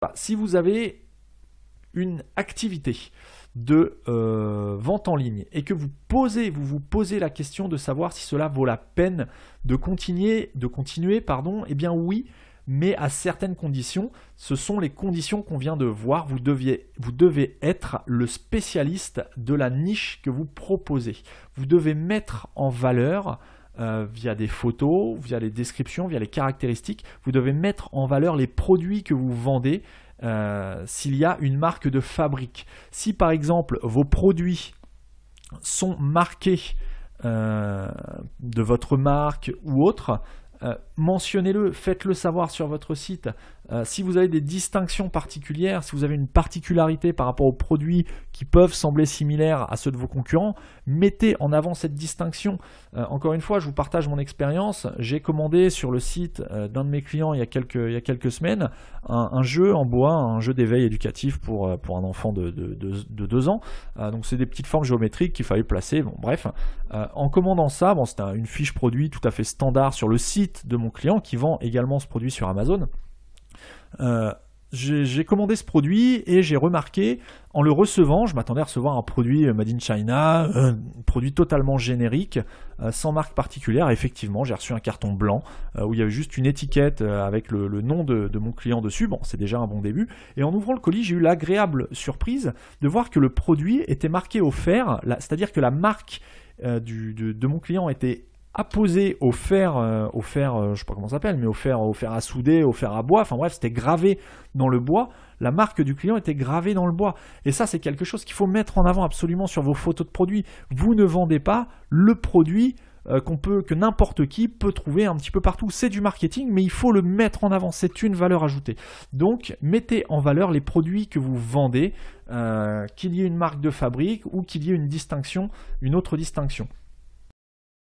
Bah, si vous avez une activité de euh, vente en ligne et que vous posez, vous vous posez la question de savoir si cela vaut la peine de continuer, de continuer, pardon, eh bien oui, mais à certaines conditions. Ce sont les conditions qu'on vient de voir. vous devez être le spécialiste de la niche que vous proposez. Vous devez mettre en valeur euh, via des photos, via les descriptions, via les caractéristiques. Vous devez mettre en valeur les produits que vous vendez euh, s'il y a une marque de fabrique. Si par exemple vos produits sont marqués euh, de votre marque ou autre, mentionnez-le, faites-le savoir sur votre site. Euh, si vous avez des distinctions particulières, si vous avez une particularité par rapport aux produits qui peuvent sembler similaires à ceux de vos concurrents, mettez en avant cette distinction. Euh, encore une fois, je vous partage mon expérience. J'ai commandé sur le site euh, d'un de mes clients il y a quelques, il y a quelques semaines un, jeu en bois, un jeu d'éveil éducatif pour, un enfant de 2 ans. donc c'est des petites formes géométriques qu'il fallait placer. Bon, bref, en commandant ça, c'est c'était une fiche produit tout à fait standard sur le site de mon client qui vend également ce produit sur Amazon. Euh, j'ai commandé ce produit et j'ai remarqué en le recevant, je m'attendais à recevoir un produit Made in China, un produit totalement générique, euh, sans marque particulière. effectivement, j'ai reçu un carton blanc euh, où il y avait juste une étiquette avec le, nom de, mon client dessus. Bon, c'est déjà un bon début. Et en ouvrant le colis, j'ai eu l'agréable surprise de voir que le produit était marqué au fer, c'est-à-dire que la marque de, de mon client était apposé au fer, euh, au fer, je euh, je sais pas comment ça s'appelle, mais au fer, à souder, au fer à bois, enfin bref, c'était gravé dans le bois, la marque du client était gravée dans le bois. Et ça, c'est quelque chose qu'il faut mettre en avant absolument sur vos photos de produits. Vous ne vendez pas le produit euh, qu'on peut, que n'importe qui peut trouver un petit peu partout. C'est du marketing, mais il faut le mettre en avant. C'est une valeur ajoutée. Donc, mettez en valeur les produits que vous vendez, qu'il y ait une marque de fabrique ou qu'il y ait une distinction, une autre distinction.